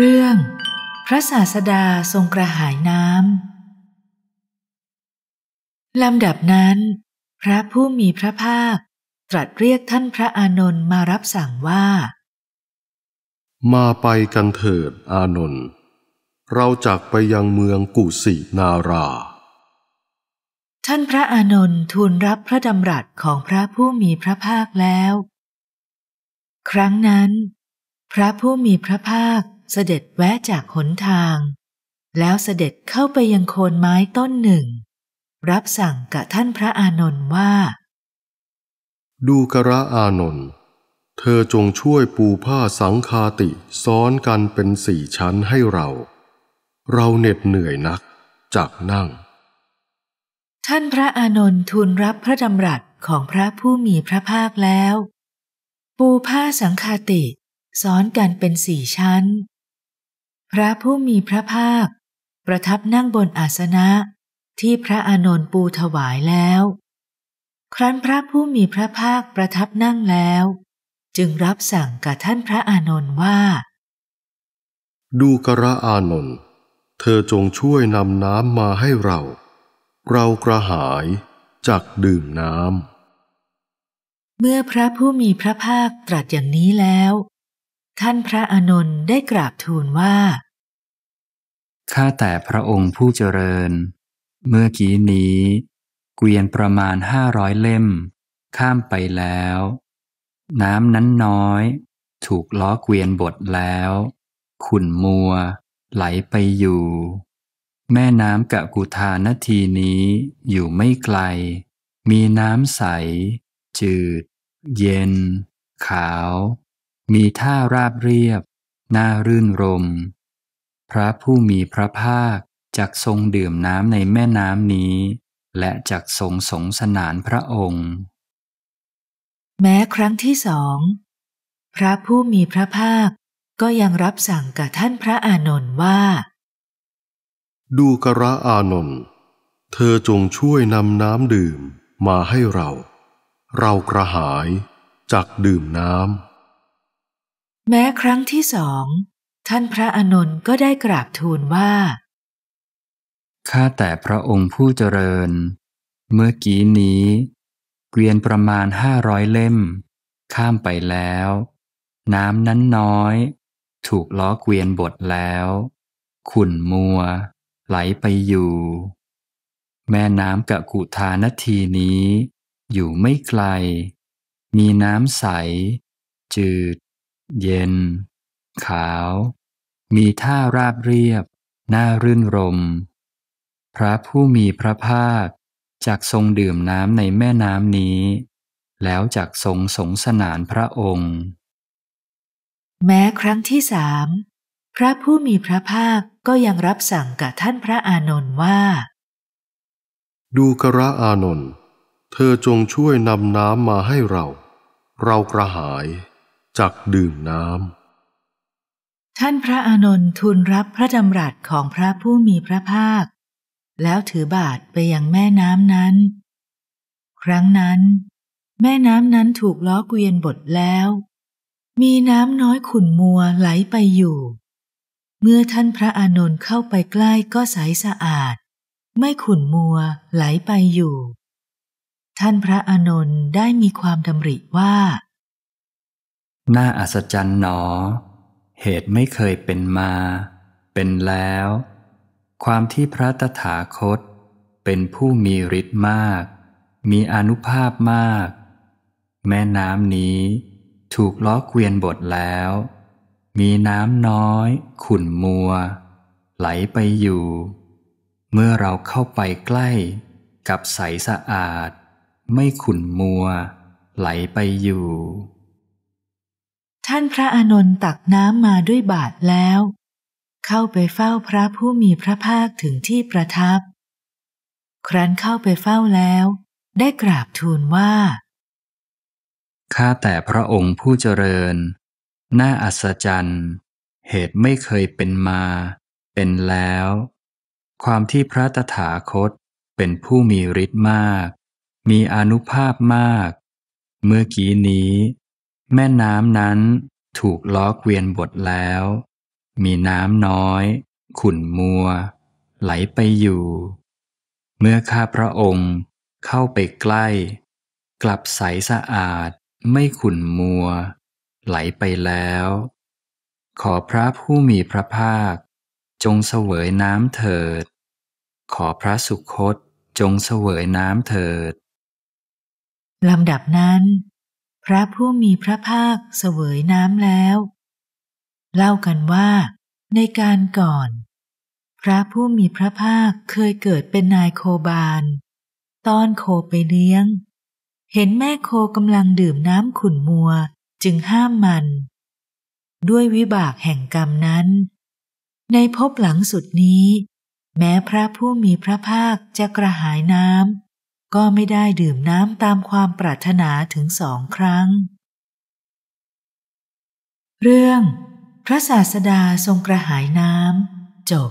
เรื่องพระศาสดาทรงกระหายน้ำลำดับนั้น พระผู้มีพระภาคตรัสเรียกท่านพระอานนท์มารับสั่งว่า มาไปกันเถิดอานนท์เราจักไปยังเมืองกุสินารา ท่านพระอานนท์ทูลรับพระดำรัสของพระผู้มีพระภาคแล้ว ครั้งนั้น พระผู้มีพระภาคเสด็จแวะจากหนทาง แล้วเสด็จเข้าไปยังโคนไม้ต้นหนึ่ง รับสั่งกับท่านพระอานนท์ว่า ดูกระอานนท์เธอจงช่วยปูผ้าสังคาติซ้อนกันเป็นสี่ชั้นให้เรา เราเหน็ดเหนื่อยนักจากนั่ง ท่านพระอานนท์ทูลรับพระดำรัสของพระผู้มีพระภาคแล้ว ปูผ้าสังคาติซ้อนกันเป็นสี่ชั้นพระผู้มีพระภาค ประทับนั่งบนอาสนะที่พระอานนท์ปูถวายแล้ว ครั้นพระผู้มีพระภาคประทับนั่งแล้ว จึงรับสั่งกับท่านพระอานนท์ว่า ดูกระอานนท์เธอจงช่วยนำน้ำมาให้เรา เรากระหายจักดื่มน้ำเมื่อพระผู้มีพระภาคตรัสอย่างนี้แล้วท่านพระอานนท์ได้กราบทูลว่า ข้าแต่พระองค์ผู้เจริญ เมื่อกี้นี้เกวียนประมาณห้าร้อยเล่มข้ามไปแล้ว น้ำนั้นน้อยถูกล้อเกวียนบดแล้ว ขุ่นมัวไหลไปอยู่ แม่น้ำกะกุธานทีนี้อยู่ไม่ไกล มีน้ำใส จืด เย็น ขาวมีท่าราบเรียบ น่ารื่นรม พระผู้มีพระภาคจักทรง ดื่มน้ำในแม่น้ำนี้ และจักทรงสงสนานพระองค์ แม้ครั้งที่สองพระผู้มีพระภาคก็ยังรับสั่งกับ ท่านพระอานนท์ว่า ดูกระอานนท์ เธอจงช่วยนำน้ำดื่มมาให้เรา เรากระหาย จักดื่มน้ำแม้ครั้งที่สอง ท่านพระอานนท์ก็ได้กราบทูลว่า ข้าแต่พระองค์ผู้เจริญ เมื่อกี้นี้ เกวียนประมาณห้าร้อยเล่มข้ามไปแล้ว น้ำนั้นน้อย ถูกล้อเกวียนบดแล้ว ขุ่นมัว ไหลไปอยู่ แม่น้ำกะกุธานทีนี้ อยู่ไม่ไกล มีน้ำใส จืดเย็น ขาว มีท่าราบเรียบ น่ารื่นรม พระผู้มีพระภาคจากทรงดื่มน้ำในแม่น้ำนี้ แล้วจากทรงสงสนานพระองค์ แม้ครั้งที่สามพระผู้มีพระภาคก็ยังรับสั่งกับท่านพระอานนท์ว่า ดูกระอานนท์เธอจงช่วยนำน้ำมาให้เรา เรากระหายจักดื่มน้ำท่านพระอานนท์ทูลรับพระดำรัสของพระผู้มีพระภาค แล้วถือบาทไปยังแม่น้ำนั้น ครั้งนั้น แม่น้ำนั้นถูกล้อเกวียนบดแล้ว มีน้ำน้อยขุ่นมัวไหลไปอยู่ เมื่อท่านพระอานนท์เข้าไปใกล้ก็ใสสะอาด ไม่ขุ่นมัวไหลไปอยู่ ท่านพระอานนท์ได้มีความดำริว่าน่าอัศจรรย์หนอ เหตุไม่เคยเป็นมา เป็นแล้ว ความที่พระตถาคตเป็นผู้มีฤทธิ์มาก มีอนุภาพมาก แม่น้ำนี้ ถูกล้อเกวียนบดแล้ว มีน้ำน้อย ขุ่นมัว ไหลไปอยู่ เมื่อเราเข้าไปใกล้กับใสสะอาด ไม่ขุ่นมัว ไหลไปอยู่ท่านพระอานนท์ตักน้ำมาด้วยบาทแล้ว เข้าไปเฝ้าพระผู้มีพระภาคถึงที่ประทับ ครั้นเข้าไปเฝ้าแล้ว ได้กราบทูลว่าข้าแต่พระองค์ผู้เจริญ น่าอัศจรรย์เหตุไม่เคยเป็นมา เป็นแล้ว ความที่พระตถาคตเป็นผู้มีฤทธิ์มาก มีอนุภาพมาก เมื่อกี้นี้แม่น้ำนั้นถูกล้อเกวียนบดแล้ว มีน้ำน้อย ขุ่นมัว ไหลไปอยู่ เมื่อข้าพระองค์เข้าไปใกล้ กลับใสสะอาดไม่ขุ่นมัว ไหลไปแล้ว ขอพระผู้มีพระภาค จงเสวยน้ำเถิด ขอพระสุคตจงเสวยน้ำเถิด ลำดับนั้นพระผู้มีพระภาคเสวยน้ำแล้ว เล่ากันว่าในการก่อน พระผู้มีพระภาคเคยเกิดเป็นนายโคบาลตอนโคไปเลี้ยง เห็นแม่โคกำลังดื่มน้ำขุ่นมัวจึงห้ามมัน ด้วยวิบากแห่งกรรมนั้น ในภพหลังสุดนี้แม้พระผู้มีพระภาคจะกระหายน้ำก็ไม่ได้ดื่มน้ำตามความปรารถนาถึงสองครั้ง เรื่อง พระศาสดาทรงกระหายน้ำจบ